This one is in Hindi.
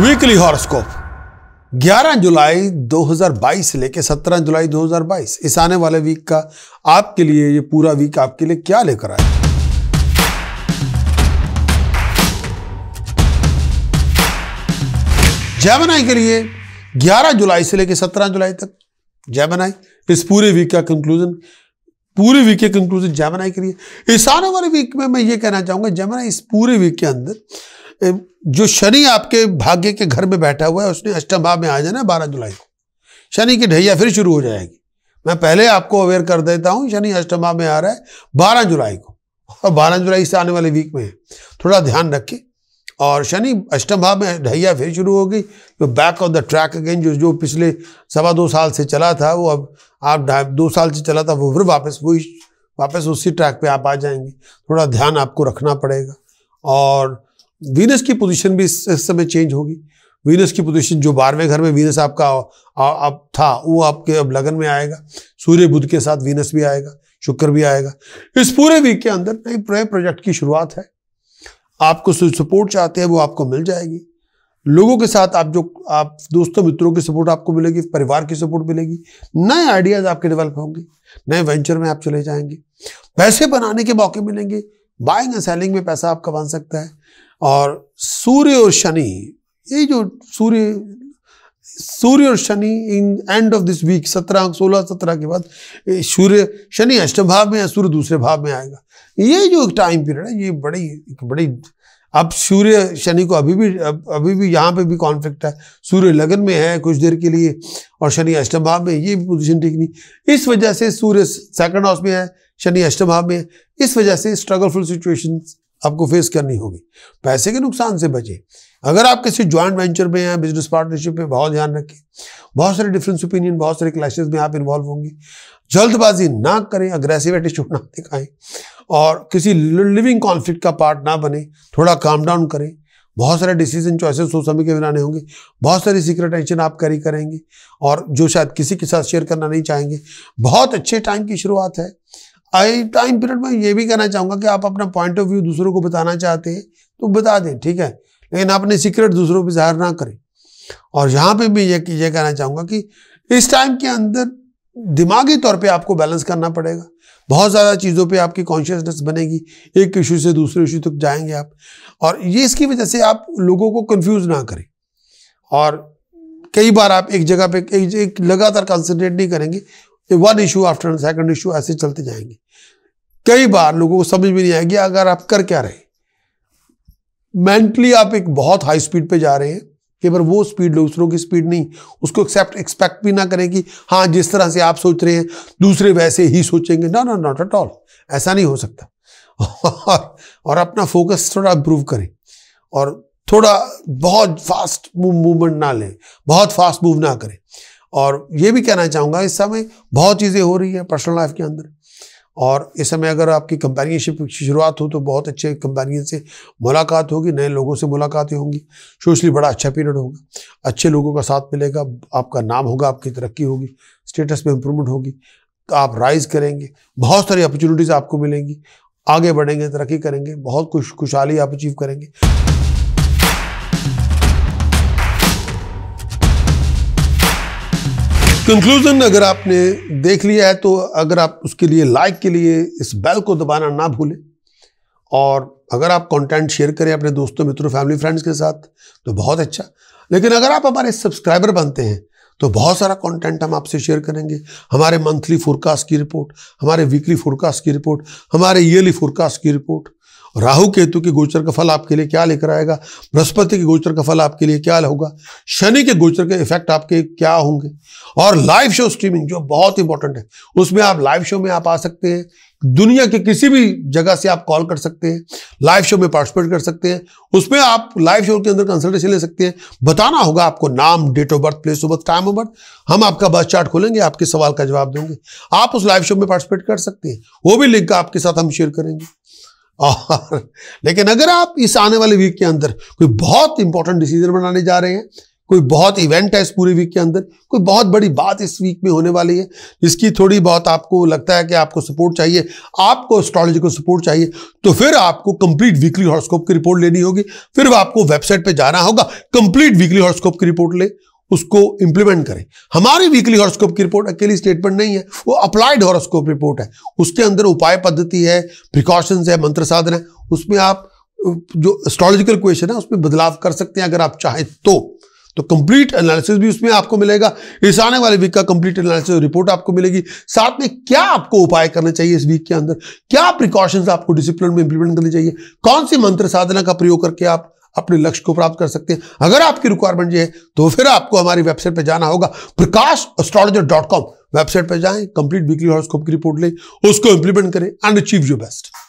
वीकली हॉरोस्कोप 11 जुलाई 2022 से लेकर 17 जुलाई 2022 इस आने वाले वीक का आपके लिए ये पूरा वीक आपके लिए क्या लेकर आया जैमनाई के लिए 11 जुलाई से लेकर 17 जुलाई तक जैमनाई इस पूरे वीक का कंक्लूजन पूरे वीक के कंक्लूजन जैमनाई के लिए इस आने वाले वीक में मैं ये कहना चाहूंगा जैमनाई इस पूरे वीक के अंदर जो शनि आपके भाग्य के घर में बैठा हुआ है उसने अष्टम भाव में आ जाना बारह जुलाई को शनि की ढैया फिर शुरू हो जाएगी मैं पहले आपको अवेयर कर देता हूँ शनि अष्टम भाव में आ रहा है बारह जुलाई को और बारह जुलाई से आने वाले वीक में है थोड़ा ध्यान रखें और शनि अष्टम भाव में ढैया फिर शुरू होगी जो back of the track again जो जो पिछले सवा दो साल से चला था वो अब आप दो साल से चला था वो फिर वापस वही वापस उसी ट्रैक पे आप आ जाएंगे थोड़ा ध्यान आपको रखना पड़ेगा और वीनस की पोजीशन भी इस समय चेंज होगी वीनस की पोजीशन जो बारहवें घर में वीनस आपका अब था वो आपके अब लगन में आएगा सूर्य बुध के साथ वीनस भी आएगा शुक्र भी आएगा इस पूरे वीक के अंदर नई नए प्रोजेक्ट की शुरुआत है आपको सपोर्ट चाहते हैं वो आपको मिल जाएगी लोगों के साथ आप जो आप दोस्तों मित्रों की सपोर्ट आपको मिलेगी परिवार की सपोर्ट मिलेगी नए आइडियाज आपके डेवलप होंगे नए वेंचर में आप चले जाएंगे पैसे बनाने के मौके मिलेंगे बाइंग एंड सेलिंग में पैसा आप कमा सकता है और सूर्य और शनि ये जो सूर्य सूर्य और Shani in end of this week सत्रह सोलह सत्रह के बाद सूर्य शनि अष्टम भाव में या सूर्य दूसरे भाव में आएगा ये जो एक टाइम पीरियड है ये बड़ी एक बड़ी अब सूर्य शनि को अभी भी अभी भी यहाँ पे भी कॉन्फ्लिक्ट है सूर्य लगन में है कुछ देर के लिए और शनि अष्टम भाव में ये पोजिशन ठीक नहीं इस वजह से सूर्य सेकंड हाउस में है शनि अष्टम भाव में इस वजह से स्ट्रगलफुल सिचुएशंस आपको फेस करनी होगी पैसे के नुकसान से बचें अगर आप किसी ज्वाइंट वेंचर में या बिजनेस पार्टनरशिप में बहुत ध्यान रखें बहुत सारे डिफरेंस ओपिनियन बहुत सारे क्लैशेस में आप इन्वॉल्व होंगे जल्दबाजी ना करें अग्रेसिव एटीट्यूड ना दिखाएं और किसी लिविंग कॉन्फ्लिक्ट का पार्ट ना बने थोड़ा काम डाउन करें बहुत सारे डिसीजन चॉइसेस सोच समय के बनाने होंगे बहुत सारी सीक्रेट टेंशन आप कैरी करेंगे और जो शायद किसी के साथ शेयर करना नहीं चाहेंगे बहुत अच्छे टाइम की शुरुआत है आई टाइम पीरियड में ये भी कहना चाहूँगा कि आप अपना पॉइंट ऑफ व्यू दूसरों को बताना चाहते हैं तो बता दें ठीक है लेकिन अपने सीक्रेट दूसरों पर जाहिर ना करें और यहाँ पे भी ये ये कहना चाहूँगा कि इस टाइम के अंदर दिमागी तौर पे आपको बैलेंस करना पड़ेगा बहुत ज़्यादा चीज़ों पे आपकी कॉन्शियसनेस बनेगी एक इशू से दूसरे इशू तक जाएंगे आप और ये इसकी वजह से आप लोगों को कंफ्यूज ना करें और कई बार आप एक जगह पे एक, एक लगातार कंसंट्रेट नहीं करेंगे ये one issue after second issue ऐसे चलते जाएंगे कई बार लोगों को समझ में नहीं आएगी अगर आप कर क्या रहे मेंटली आप एक बहुत हाई स्पीड पे जा रहे हैं कई बार वो स्पीड दूसरों की स्पीड नहीं उसको एक्सेप्ट एक्सपेक्ट भी ना करें कि हाँ जिस तरह से आप सोच रहे हैं दूसरे वैसे ही सोचेंगे ना ना नॉट एट ऑल ऐसा नहीं हो सकता और, और अपना फोकस थोड़ा इम्प्रूव करें और थोड़ा बहुत फास्ट मूवमेंट ना लें बहुत फास्ट मूव ना करें और ये भी कहना चाहूँगा इस समय बहुत चीज़ें हो रही है पर्सनल लाइफ के अंदर और इस समय अगर आपकी कंपेनियनशिप की शुरुआत हो तो बहुत अच्छे कंपेनियन से मुलाकात होगी नए लोगों से मुलाकातें होंगी सोशली बड़ा अच्छा पीरियड होगा अच्छे लोगों का साथ मिलेगा आपका नाम होगा आपकी तरक्की होगी स्टेटस में इंप्रूवमेंट होगी आप राइज करेंगे बहुत सारी अपॉर्चुनिटीज़ आपको मिलेंगी आगे बढ़ेंगे तरक्की करेंगे बहुत खुश खुशहाली आप अचीव करेंगे कंक्लूजन अगर आपने देख लिया है तो अगर आप उसके लिए लाइक के लिए इस बेल को दबाना ना भूलें और अगर आप कंटेंट शेयर करें अपने दोस्तों मित्रों फैमिली फ्रेंड्स के साथ तो बहुत अच्छा लेकिन अगर आप हमारे सब्सक्राइबर बनते हैं तो बहुत सारा कंटेंट हम आपसे शेयर करेंगे हमारे मंथली फोरकास्ट की रिपोर्ट हमारे वीकली फोरकास्ट की रिपोर्ट हमारे ईयरली फोरकास्ट की रिपोर्ट राहु केतु के गोचर का फल आपके लिए क्या लेकर आएगा बृहस्पति के गोचर का फल आपके लिए क्या होगा शनि के गोचर के इफेक्ट आपके क्या होंगे और लाइव शो स्ट्रीमिंग जो बहुत इंपॉर्टेंट है उसमें आप लाइव शो में आप आ सकते हैं दुनिया के किसी भी जगह से आप कॉल कर सकते हैं लाइव शो में पार्टिसिपेट कर सकते हैं उसमें आप लाइव शो के अंदर कंसल्टेशन ले सकते हैं बताना होगा आपको नाम date of birth place of birth time of birth हम आपका बस चार्ट खोलेंगे आपके सवाल का जवाब देंगे आप उस लाइव शो में पार्टिसिपेट कर सकते हैं वो भी लिंक आपके साथ हम शेयर करेंगे और लेकिन अगर आप इस आने वाले वीक के अंदर कोई बहुत इंपॉर्टेंट डिसीजन बनाने जा रहे हैं कोई बहुत इवेंट है इस पूरे वीक के अंदर कोई बहुत बड़ी बात इस वीक में होने वाली है जिसकी थोड़ी बहुत आपको लगता है कि आपको सपोर्ट चाहिए आपको एस्ट्रोलॉजी को सपोर्ट चाहिए तो फिर आपको कंप्लीट वीकली हॉरोस्कोप की रिपोर्ट लेनी होगी फिर आपको वेबसाइट पर जाना होगा कंप्लीट वीकली हॉरोस्कोप की रिपोर्ट ले उसको इंप्लीमेंट करें हमारी वीकली हॉरोस्कोप की रिपोर्ट अकेली स्टेटमेंट नहीं है वो अप्लाइड हॉरोस्कोप रिपोर्ट है उसके अंदर उपाय पद्धति है प्रिकॉशंस है मंत्र साधन है उसमें आप जो एस्ट्रोलॉजिकल क्वेश्चन है उसमें बदलाव कर सकते हैं अगर आप चाहें तो तो कंप्लीट एनालिसिस भी उसमें आपको मिलेगा इस आने वाले वीक का कंप्लीट एनालिसिस रिपोर्ट आपको मिलेगी साथ में क्या आपको उपाय करने चाहिए इस वीक के अंदर क्या प्रिकॉशंस आपको डिसिप्लिन में इंप्लीमेंट करनी चाहिए कौन सी मंत्र साधना का प्रयोग करके आप अपने लक्ष्य को प्राप्त कर सकते हैं अगर आपकी रिक्वायरमेंट ये है तो फिर आपको हमारी वेबसाइट पर जाना होगा Prakash astrologer dot com website पर जाएं कंप्लीट वीकली हॉरोस्कोप की रिपोर्ट लें उसको इंप्लीमेंट करें एंड अचीव योर बेस्ट